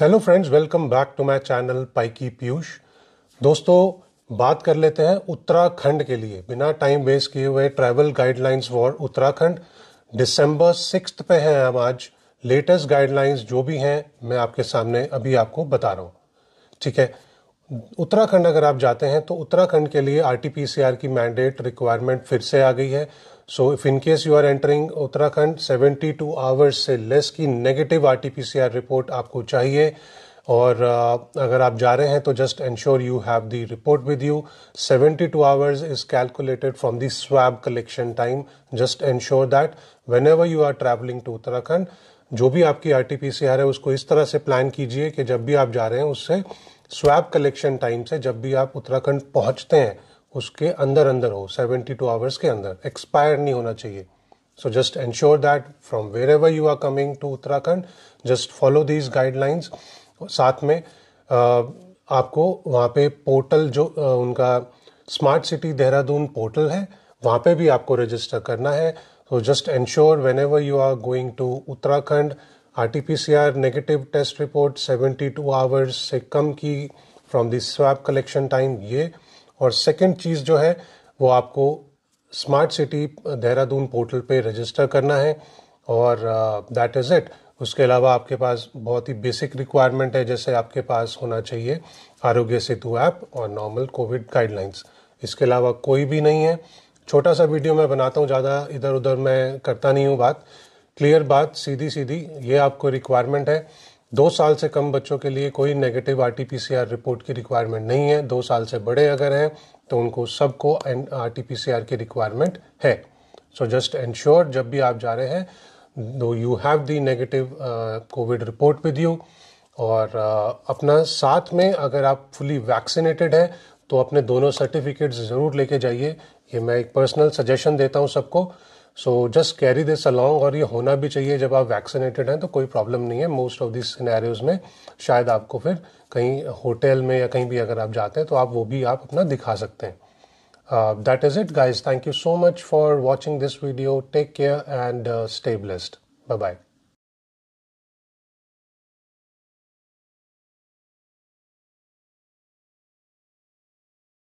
hello friends welcome back to my channel पाइकी पीयूष दोस्तों बात कर लेते हैं उत्तराखंड के लिए बिना टाइम वेस्ट किए हुए travel guidelines for Uttarakhand December six पे हैं हम आज लेटेस्ट गाइडलाइंस जो भी हैं मैं आपके सामने अभी आपको बता रहा हूँ ठीक है उत्तराखंड अगर आप जाते हैं तो उत्तराखंड के लिए आर की मैंडेट रिक्वायरमेंट फिर से आ गई है so if in case you are entering Uttarakhand 72 two hours से लेस की negative R T P C R report आपको चाहिए और uh, अगर आप जा रहे हैं तो just ensure you have the report with you 72 two hours is calculated from the swab collection time just ensure that whenever you are travelling to Uttarakhand जो भी आपकी आर है उसको इस तरह से प्लान कीजिए कि जब भी आप जा रहे हैं उससे स्वैब कलेक्शन टाइम से जब भी आप उत्तराखंड पहुंचते हैं उसके अंदर अंदर हो 72 आवर्स के अंदर एक्सपायर नहीं होना चाहिए so just ensure that from wherever you are coming to Uttarakhand just follow these guidelines साथ में आपको वहाँ पे पोर्टल जो उनका स्मार्ट सिटी देहरादून पोर्टल है वहाँ पे भी आपको रजिस्टर करना है so just ensure whenever you are going to Uttarakhand R T P C R negative test report seventy two hours से कम की from this swab collection time ये और सेकंड चीज़ जो है वो आपको स्मार्ट सिटी देहरादून पोर्टल पे रजिस्टर करना है और दैट इज़ इट उसके अलावा आपके पास बहुत ही बेसिक रिक्वायरमेंट है जैसे आपके पास होना चाहिए आरोग्य सेतु ऐप और नॉर्मल कोविड गाइडलाइंस इसके अलावा कोई भी नहीं है छोटा सा वीडियो मैं बनाता हूँ ज़्यादा इधर उधर मैं करता नहीं हूँ बात क्लियर बात सीधी सीधी ये आपको रिक्वायरमेंट है दो साल से कम बच्चों के लिए कोई नेगेटिव आरटीपीसीआर रिपोर्ट की रिक्वायरमेंट नहीं है दो साल से बड़े अगर हैं तो उनको सबको आरटीपीसीआर की रिक्वायरमेंट है सो जस्ट एंश्योर जब भी आप जा रहे हैं do you have the negative covid report with you और uh, अपना साथ में अगर आप फुली वैक्सीनेटेड हैं तो अपने दोनों सर्टिफिकेट्स ज़रूर लेके जाइए ये मैं एक पर्सनल सजेशन देता हूँ सबको so just carry this along और ये होना भी चाहिए जब आप वैक्सीनेटेड हैं तो कोई प्रॉब्लम नहीं है मोस्ट ऑफ दिस सिनेरियोज में शायद आपको फिर कहीं होटल में या कहीं भी अगर आप जाते हैं तो आप वो भी आप अपना दिखा सकते हैं that is it guys thank you so much for watching this video take care and stay blessed bye bye